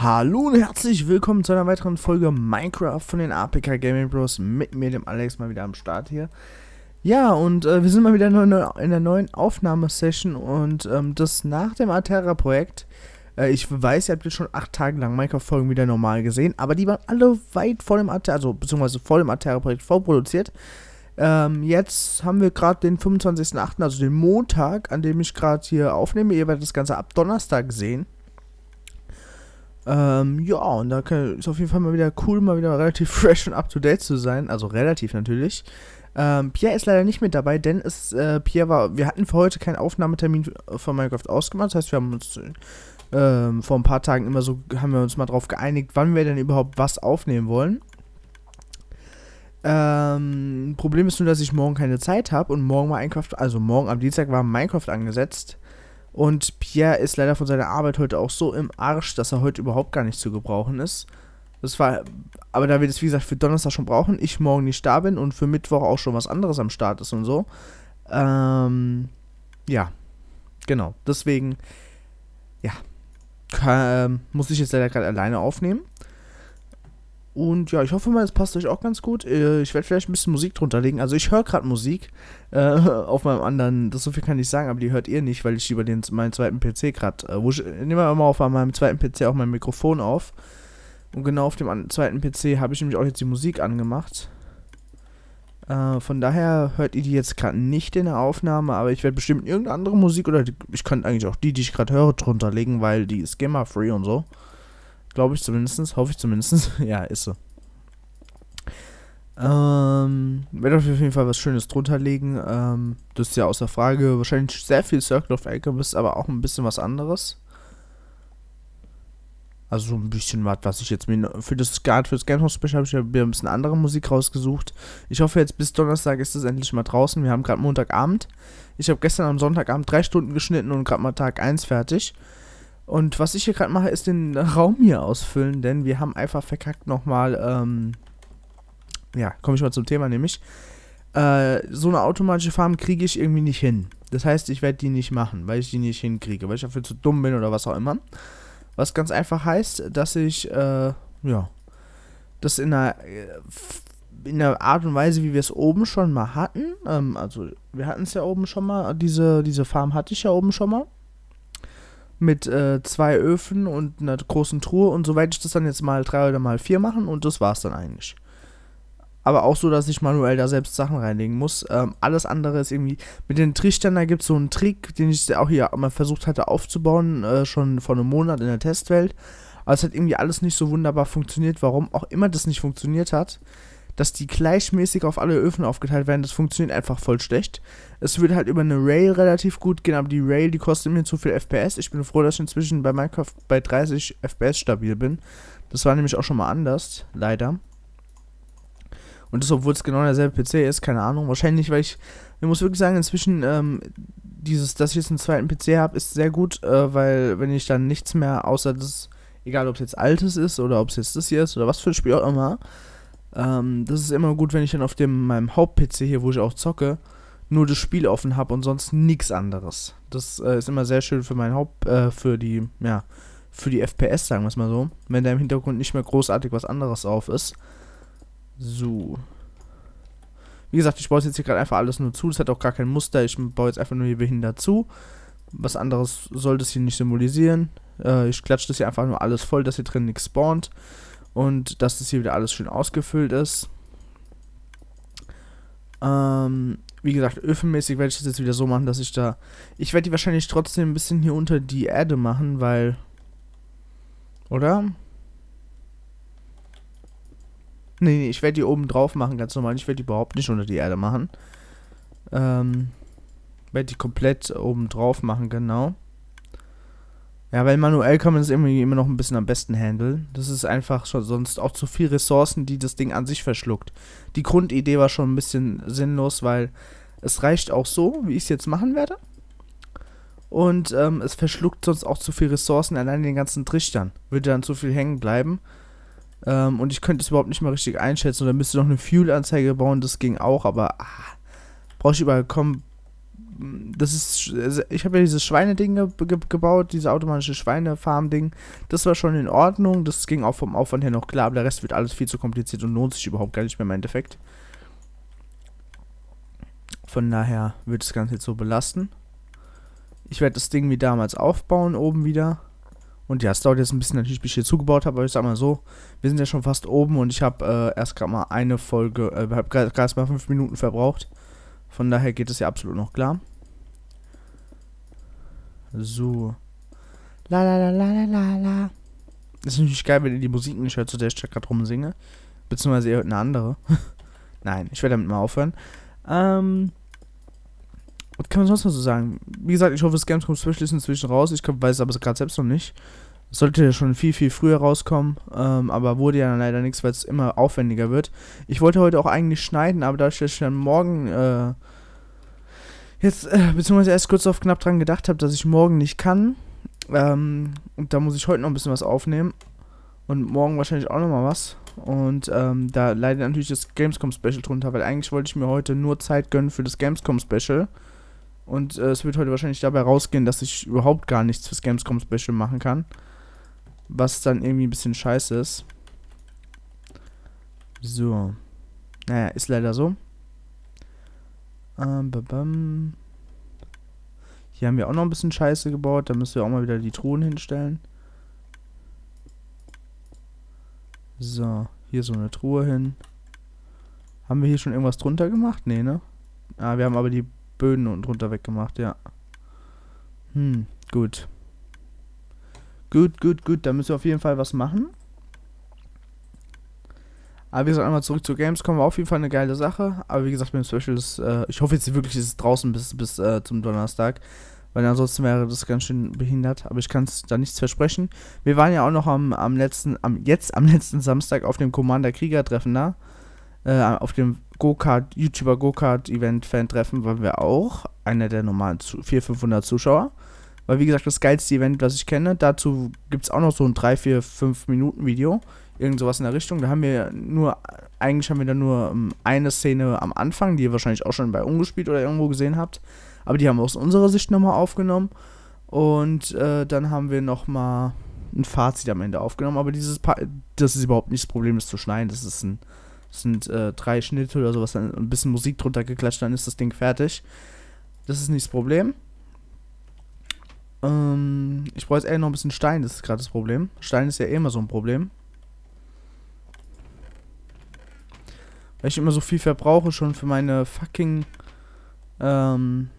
Hallo und herzlich willkommen zu einer weiteren Folge Minecraft von den APK Gaming Bros. Mit mir, dem Alex, mal wieder am Start hier. Ja, und äh, wir sind mal wieder in der neuen Aufnahmesession und ähm, das nach dem Aterra-Projekt. Äh, ich weiß, ihr habt jetzt schon acht Tage lang Minecraft-Folgen wieder normal gesehen, aber die waren alle weit vor dem Aterra, also beziehungsweise vor dem Aterra-Projekt vorproduziert. Ähm, jetzt haben wir gerade den 25.08., also den Montag, an dem ich gerade hier aufnehme. Ihr werdet das Ganze ab Donnerstag sehen. Ähm, ja, und da kann, ist auf jeden Fall mal wieder cool, mal wieder relativ fresh und up to date zu sein. Also relativ natürlich. Ähm, Pierre ist leider nicht mit dabei, denn es, äh, Pierre war, wir hatten für heute keinen Aufnahmetermin von Minecraft ausgemacht. Das heißt, wir haben uns ähm, vor ein paar Tagen immer so, haben wir uns mal drauf geeinigt, wann wir denn überhaupt was aufnehmen wollen. Ähm, Problem ist nur, dass ich morgen keine Zeit habe und morgen war Minecraft, also morgen am Dienstag war Minecraft angesetzt. Und Pierre ist leider von seiner Arbeit heute auch so im Arsch, dass er heute überhaupt gar nicht zu gebrauchen ist. Das war, aber da wir das wie gesagt für Donnerstag schon brauchen, ich morgen nicht da bin und für Mittwoch auch schon was anderes am Start ist und so. Ähm, ja, genau. Deswegen, ja, kann, ähm, muss ich jetzt leider gerade alleine aufnehmen. Und ja, ich hoffe mal, es passt euch auch ganz gut. Äh, ich werde vielleicht ein bisschen Musik drunter legen. Also ich höre gerade Musik äh, auf meinem anderen, das so viel kann ich sagen, aber die hört ihr nicht, weil ich über den, meinen zweiten PC gerade, äh, wo ich äh, nehme immer auf meinem zweiten PC auch mein Mikrofon auf. Und genau auf dem zweiten PC habe ich nämlich auch jetzt die Musik angemacht. Äh, von daher hört ihr die jetzt gerade nicht in der Aufnahme, aber ich werde bestimmt irgendeine andere Musik oder die, ich könnte eigentlich auch die, die ich gerade höre, drunter legen, weil die ist Gamer Free und so. Glaube ich zumindest, hoffe ich zumindest. ja, ist so. Ähm, werde auf jeden Fall was Schönes drunter legen. Ähm, das ist ja außer Frage. Wahrscheinlich sehr viel Circle of Alchemist, aber auch ein bisschen was anderes. Also so ein bisschen was, was ich jetzt mir für das Skat, für das Gamehouse Special habe ich mir ein bisschen andere Musik rausgesucht. Ich hoffe jetzt bis Donnerstag ist es endlich mal draußen. Wir haben gerade Montagabend. Ich habe gestern am Sonntagabend drei Stunden geschnitten und gerade mal Tag 1 fertig. Und was ich hier gerade mache, ist den Raum hier ausfüllen, denn wir haben einfach verkackt nochmal, ähm, ja, komme ich mal zum Thema, nämlich, äh, so eine automatische Farm kriege ich irgendwie nicht hin. Das heißt, ich werde die nicht machen, weil ich die nicht hinkriege, weil ich dafür zu dumm bin oder was auch immer. Was ganz einfach heißt, dass ich, äh, ja, das in einer, äh, in einer Art und Weise, wie wir es oben schon mal hatten, ähm, also wir hatten es ja oben schon mal, diese, diese Farm hatte ich ja oben schon mal, mit äh, zwei Öfen und einer großen Truhe und so werde ich das dann jetzt mal drei oder mal vier machen und das war's dann eigentlich. Aber auch so, dass ich manuell da selbst Sachen reinlegen muss. Ähm, alles andere ist irgendwie. Mit den Trichtern, da gibt es so einen Trick, den ich auch hier mal versucht hatte aufzubauen, äh, schon vor einem Monat in der Testwelt. Aber es hat irgendwie alles nicht so wunderbar funktioniert, warum auch immer das nicht funktioniert hat dass die gleichmäßig auf alle Öfen aufgeteilt werden, das funktioniert einfach voll schlecht. Es wird halt über eine Rail relativ gut gehen, aber die Rail, die kostet mir zu viel FPS. Ich bin froh, dass ich inzwischen bei Minecraft bei 30 FPS stabil bin. Das war nämlich auch schon mal anders, leider. Und das, obwohl es genau derselbe PC ist, keine Ahnung. Wahrscheinlich, weil ich, ich muss wirklich sagen, inzwischen, ähm, dieses, dass ich jetzt einen zweiten PC habe, ist sehr gut, äh, weil wenn ich dann nichts mehr, außer das, egal ob es jetzt altes ist oder ob es jetzt das hier ist oder was für ein Spiel auch immer, ähm, das ist immer gut, wenn ich dann auf dem, meinem Haupt-PC hier, wo ich auch zocke, nur das Spiel offen habe und sonst nichts anderes. Das äh, ist immer sehr schön für mein Haupt, äh, für die, ja, für die FPS, sagen wir es mal so. Wenn da im Hintergrund nicht mehr großartig was anderes auf ist. So. Wie gesagt, ich baue jetzt hier gerade einfach alles nur zu. Das hat auch gar kein Muster. Ich baue jetzt einfach nur hier behindert zu. Was anderes soll das hier nicht symbolisieren. Äh, ich klatsche das hier einfach nur alles voll, dass hier drin nichts spawnt und dass das hier wieder alles schön ausgefüllt ist. Ähm, wie gesagt, öfenmäßig werde ich das jetzt wieder so machen, dass ich da... Ich werde die wahrscheinlich trotzdem ein bisschen hier unter die Erde machen, weil... Oder? Nee, nee, ich werde die oben drauf machen, ganz normal. Ich werde die überhaupt nicht unter die Erde machen. Ähm, werde die komplett oben drauf machen, genau. Ja, weil manuell kann man es irgendwie immer noch ein bisschen am besten handeln. Das ist einfach schon sonst auch zu viel Ressourcen, die das Ding an sich verschluckt. Die Grundidee war schon ein bisschen sinnlos, weil es reicht auch so, wie ich es jetzt machen werde. Und ähm, es verschluckt sonst auch zu viel Ressourcen allein den ganzen Trichtern. Würde dann zu viel hängen bleiben. Ähm, und ich könnte es überhaupt nicht mal richtig einschätzen. Oder müsste noch eine Fuel-Anzeige bauen, das ging auch, aber ah, brauche ich überall kom das ist, also ich habe ja dieses Schweineding ge ge gebaut, diese automatische Schweinefarm-Ding. Das war schon in Ordnung, das ging auch vom Aufwand her noch klar, aber der Rest wird alles viel zu kompliziert und lohnt sich überhaupt gar nicht mehr im Endeffekt. Von daher wird das Ganze jetzt so belasten. Ich werde das Ding wie damals aufbauen, oben wieder. Und ja, es dauert jetzt ein bisschen natürlich, bis ich hier zugebaut habe, aber ich sag mal so, wir sind ja schon fast oben und ich habe äh, erst gerade mal eine Folge, äh, habe gerade mal 5 Minuten verbraucht. Von daher geht es ja absolut noch klar. So. La la la la la la Das ist natürlich geil, wenn ihr die Musik nicht hört, zu der ich gerade rumsinge. Beziehungsweise ihr hört eine andere. Nein, ich werde damit mal aufhören. Ähm. Was kann man sonst noch so sagen? Wie gesagt, ich hoffe, das Gamescom Special ist inzwischen raus. Ich glaub, weiß es aber gerade selbst noch nicht. Sollte ja schon viel, viel früher rauskommen, ähm, aber wurde ja leider nichts, weil es immer aufwendiger wird. Ich wollte heute auch eigentlich schneiden, aber dadurch, dass ich dann morgen äh, jetzt, äh, beziehungsweise erst kurz auf knapp dran gedacht habe, dass ich morgen nicht kann, ähm, und da muss ich heute noch ein bisschen was aufnehmen und morgen wahrscheinlich auch nochmal was. Und ähm, da leidet natürlich das Gamescom-Special drunter, weil eigentlich wollte ich mir heute nur Zeit gönnen für das Gamescom-Special. Und äh, es wird heute wahrscheinlich dabei rausgehen, dass ich überhaupt gar nichts fürs Gamescom-Special machen kann. Was dann irgendwie ein bisschen scheiße ist. So. Naja, ist leider so. Ähm, babam. Hier haben wir auch noch ein bisschen Scheiße gebaut. Da müssen wir auch mal wieder die Truhen hinstellen. So, hier so eine Truhe hin. Haben wir hier schon irgendwas drunter gemacht? Nee, ne? Ah, wir haben aber die Böden unten drunter weggemacht, ja. Hm, gut. Gut, gut, gut. Da müssen wir auf jeden Fall was machen. Aber wie gesagt, einmal zurück zu Gamescom. War auf jeden Fall eine geile Sache. Aber wie gesagt, mit dem Special ist, äh, ich hoffe jetzt wirklich, ist es draußen bis, bis äh, zum Donnerstag. Weil ansonsten wäre das ganz schön behindert. Aber ich kann es da nichts versprechen. Wir waren ja auch noch am, am letzten, am, jetzt am letzten Samstag auf dem Commander Krieger Treffen da. Äh, auf dem Go-Kart, YouTuber Go-Kart Event Fan Treffen waren wir auch. Einer der normalen 400, 500 Zuschauer. Weil, wie gesagt, das geilste Event, was ich kenne. Dazu gibt es auch noch so ein 3, 4, 5 Minuten Video. Irgend sowas in der Richtung. Da haben wir nur, eigentlich haben wir da nur ähm, eine Szene am Anfang, die ihr wahrscheinlich auch schon bei Ungespielt oder irgendwo gesehen habt. Aber die haben wir aus unserer Sicht nochmal aufgenommen. Und äh, dann haben wir nochmal ein Fazit am Ende aufgenommen. Aber dieses pa das ist überhaupt nicht das Problem, das zu schneiden. Das ist ein, das sind äh, drei Schnitte oder sowas, ein bisschen Musik drunter geklatscht, dann ist das Ding fertig. Das ist nicht das Problem. Ähm, ich brauche jetzt eher noch ein bisschen Stein, das ist gerade das Problem. Stein ist ja eh immer so ein Problem. Weil ich immer so viel verbrauche schon für meine fucking... Ähm,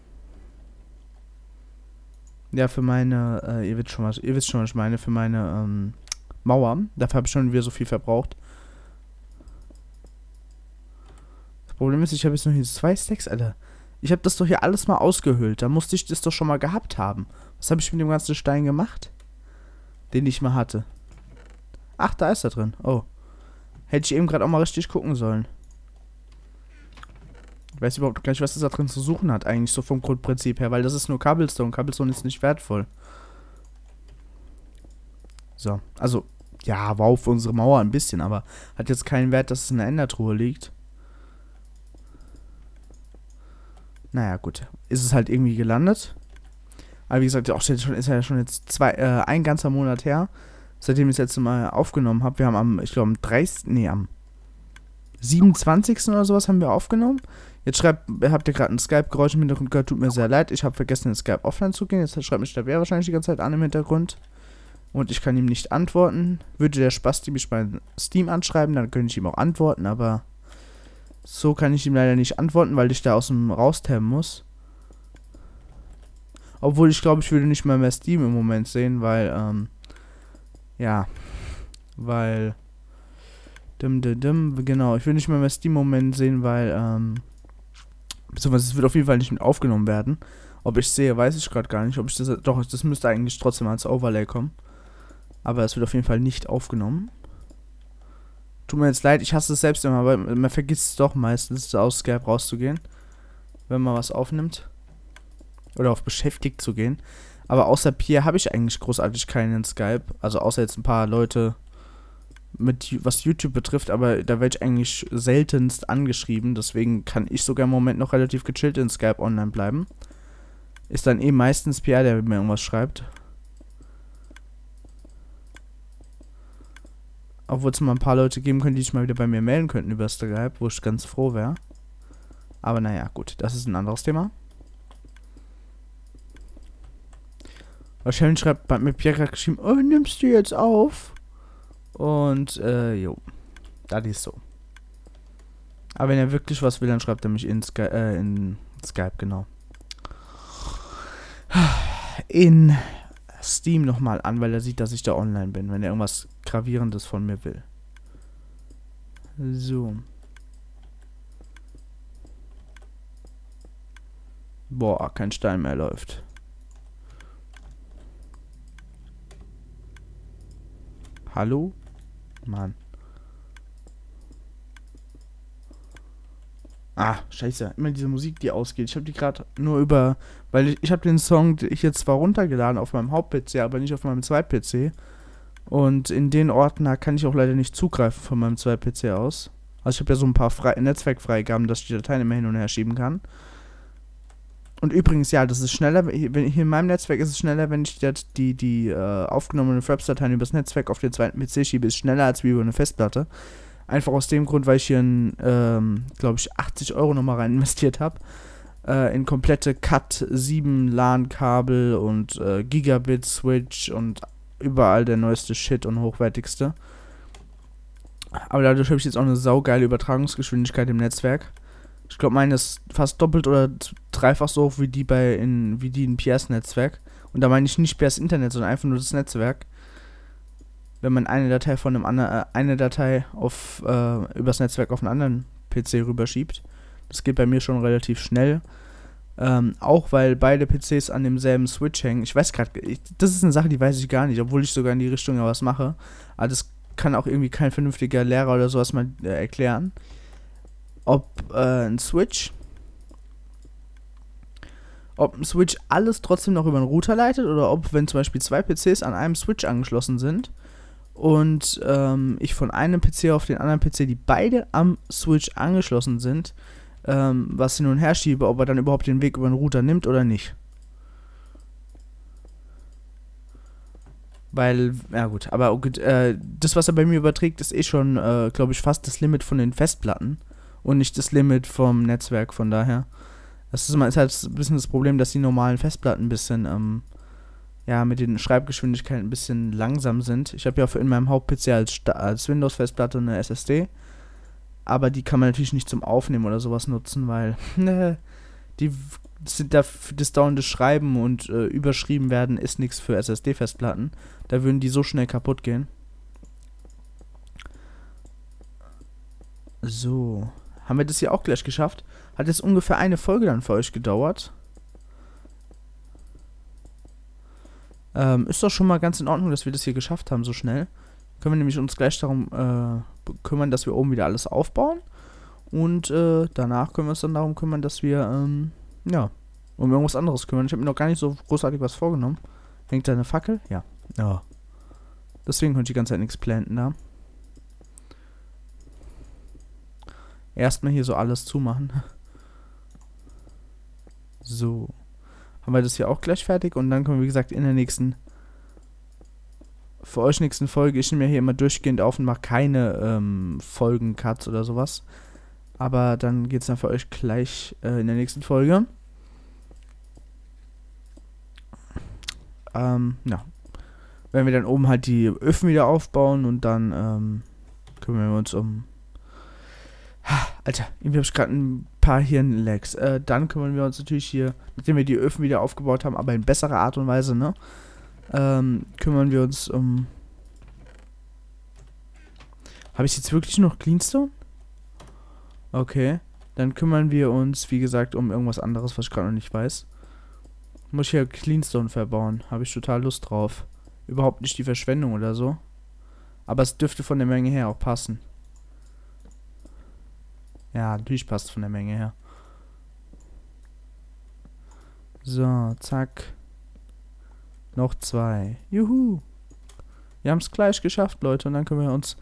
ja, für meine... Äh, ihr, wisst schon, was, ihr wisst schon, was ich meine. Für meine ähm, Mauer. Dafür habe ich schon wieder so viel verbraucht. Das Problem ist, ich habe jetzt noch hier zwei Stacks, Alter. Ich habe das doch hier alles mal ausgehöhlt. Da musste ich das doch schon mal gehabt haben. Was habe ich mit dem ganzen Stein gemacht? Den ich mal hatte. Ach, da ist er drin. Oh. Hätte ich eben gerade auch mal richtig gucken sollen. Ich weiß überhaupt gar nicht, was das da drin zu suchen hat, eigentlich so vom Grundprinzip her, weil das ist nur Cobblestone. Cobblestone ist nicht wertvoll. So, also, ja, wow, für unsere Mauer ein bisschen, aber hat jetzt keinen Wert, dass es in der Endertruhe liegt. Naja, gut. Ist es halt irgendwie gelandet. Aber wie gesagt, auch schon, ist ja schon jetzt zwei, äh, ein ganzer Monat her, seitdem ich das letzte Mal aufgenommen habe. Wir haben am, ich glaube, am 30. Nee, am 27. oder sowas haben wir aufgenommen. Jetzt schreibt, habt ihr gerade ein Skype-Geräusch im Hintergrund gehört, tut mir sehr leid. Ich habe vergessen, in Skype offline zu gehen. Jetzt schreibt mich der Bär wahrscheinlich die ganze Zeit an im Hintergrund. Und ich kann ihm nicht antworten. Würde der Spasti mich bei Steam anschreiben, dann könnte ich ihm auch antworten, aber so kann ich ihm leider nicht antworten, weil ich da aus dem raustemmen muss. Obwohl ich glaube, ich würde nicht mal mehr Steam im Moment sehen, weil, ähm, ja, weil, dim, dim, dim, genau, ich würde nicht mal mehr Steam im Moment sehen, weil, ähm, beziehungsweise es wird auf jeden Fall nicht mit aufgenommen werden. Ob ich sehe, weiß ich gerade gar nicht. Ob ich das, doch, das müsste eigentlich trotzdem als Overlay kommen. Aber es wird auf jeden Fall nicht aufgenommen. Tut mir jetzt leid, ich hasse es selbst immer, aber man vergisst es doch meistens, aus Skype rauszugehen, wenn man was aufnimmt. Oder auf beschäftigt zu gehen. Aber außer Pierre habe ich eigentlich großartig keinen Skype. Also außer jetzt ein paar Leute, mit, was YouTube betrifft, aber da werde ich eigentlich seltenst angeschrieben. Deswegen kann ich sogar im Moment noch relativ gechillt in Skype online bleiben. Ist dann eh meistens PR, der mir irgendwas schreibt. Obwohl es mal ein paar Leute geben könnte, die sich mal wieder bei mir melden könnten über Skype, wo ich ganz froh wäre. Aber naja, gut, das ist ein anderes Thema. Wahrscheinlich schreibt bei mir Pierre gerade geschrieben, oh, nimmst du jetzt auf? Und, äh, jo. Das ist so. Aber wenn er wirklich was will, dann schreibt er mich in, Sky äh, in Skype, genau. In Steam nochmal an, weil er sieht, dass ich da online bin. Wenn er irgendwas Gravierendes von mir will. So. Boah, kein Stein mehr läuft. Hallo? Mann. Ah, scheiße. Immer diese Musik, die ausgeht. Ich habe die gerade nur über... Weil ich, ich habe den Song ich jetzt zwar runtergeladen auf meinem Haupt-PC, aber nicht auf meinem Zweit-PC. Und in den Ordner kann ich auch leider nicht zugreifen von meinem 2PC aus. Also ich habe ja so ein paar Fre Netzwerkfreigaben, dass ich die Dateien immer hin und her schieben kann. Und übrigens, ja, das ist schneller, wenn, hier in meinem Netzwerk ist es schneller, wenn ich das, die, die äh, aufgenommenen Fraps-Dateien übers Netzwerk auf den zweiten PC schiebe, ist schneller als wie über eine Festplatte. Einfach aus dem Grund, weil ich hier, ähm, glaube ich, 80 Euro nochmal rein investiert habe. Äh, in komplette Cut 7 LAN-Kabel und äh, Gigabit-Switch und überall der neueste Shit und hochwertigste. Aber dadurch habe ich jetzt auch eine saugeile Übertragungsgeschwindigkeit im Netzwerk. Ich glaube, meine ist fast doppelt oder dreifach so hoch wie die bei in, wie die im PS-Netzwerk. Und da meine ich nicht PS Internet, sondern einfach nur das Netzwerk. Wenn man eine Datei von einem anderen, äh, eine Datei auf äh, übers Netzwerk auf einen anderen PC rüberschiebt. Das geht bei mir schon relativ schnell. Ähm, auch weil beide PCs an demselben Switch hängen. Ich weiß gerade, das ist eine Sache, die weiß ich gar nicht, obwohl ich sogar in die Richtung ja was mache. Aber das kann auch irgendwie kein vernünftiger Lehrer oder sowas mal äh, erklären. Ob äh, ein Switch ob ein Switch alles trotzdem noch über einen Router leitet oder ob, wenn zum Beispiel zwei PCs an einem Switch angeschlossen sind und ähm, ich von einem PC auf den anderen PC, die beide am Switch angeschlossen sind, ähm, was hin und her schiebe, ob er dann überhaupt den Weg über den Router nimmt oder nicht. Weil, ja gut, aber äh, das, was er bei mir überträgt, ist eh schon, äh, glaube ich, fast das Limit von den Festplatten und nicht das Limit vom Netzwerk, von daher. Das ist, ist halt ein bisschen das Problem, dass die normalen Festplatten ein bisschen, ähm, ja, mit den Schreibgeschwindigkeiten ein bisschen langsam sind. Ich habe ja für in meinem Haupt-PC als, als Windows-Festplatte eine SSD aber die kann man natürlich nicht zum Aufnehmen oder sowas nutzen, weil die sind da für das dauernde Schreiben und äh, überschrieben werden ist nichts für SSD-Festplatten. Da würden die so schnell kaputt gehen. So. Haben wir das hier auch gleich geschafft? Hat jetzt ungefähr eine Folge dann für euch gedauert. Ähm, ist doch schon mal ganz in Ordnung, dass wir das hier geschafft haben so schnell können wir nämlich uns gleich darum äh, kümmern, dass wir oben wieder alles aufbauen. Und äh, danach können wir uns dann darum kümmern, dass wir, ähm, ja, um irgendwas anderes kümmern. Ich habe mir noch gar nicht so großartig was vorgenommen. Hängt da eine Fackel? Ja. Ja. Deswegen konnte ich die ganze Zeit nichts planten da. Erstmal hier so alles zumachen. So. Haben wir das hier auch gleich fertig und dann können wir, wie gesagt, in der nächsten für euch nächsten Folge. Ich nehme ja hier immer durchgehend auf und mache keine ähm, Folgen-Cuts oder sowas. Aber dann geht es dann für euch gleich äh, in der nächsten Folge. Ähm, ja. Wenn wir dann oben halt die Öfen wieder aufbauen und dann ähm, kümmern wir uns um. Alter, irgendwie habe ich gerade ein paar Hirnlags. Äh, dann kümmern wir uns natürlich hier, nachdem wir die Öfen wieder aufgebaut haben, aber in besserer Art und Weise, ne? ähm, kümmern wir uns um... Habe ich jetzt wirklich noch Cleanstone? Okay. Dann kümmern wir uns, wie gesagt, um irgendwas anderes, was ich gerade noch nicht weiß. Muss ich ja Cleanstone verbauen. Habe ich total Lust drauf. Überhaupt nicht die Verschwendung oder so. Aber es dürfte von der Menge her auch passen. Ja, natürlich passt es von der Menge her. So, zack. Noch zwei. Juhu. Wir haben es gleich geschafft, Leute. Und dann können wir uns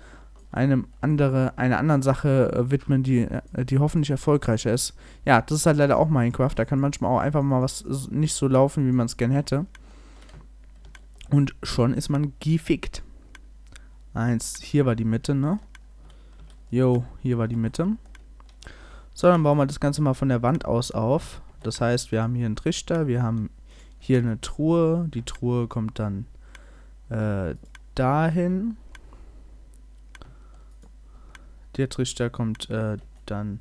einem andere, einer anderen Sache äh, widmen, die, äh, die hoffentlich erfolgreicher ist. Ja, das ist halt leider auch Minecraft. Da kann manchmal auch einfach mal was nicht so laufen, wie man es gern hätte. Und schon ist man gefickt. Eins, hier war die Mitte, ne? Jo, hier war die Mitte. So, dann bauen wir das Ganze mal von der Wand aus auf. Das heißt, wir haben hier einen Trichter, wir haben hier eine Truhe. Die Truhe kommt dann äh, dahin. Der Trichter kommt äh, dann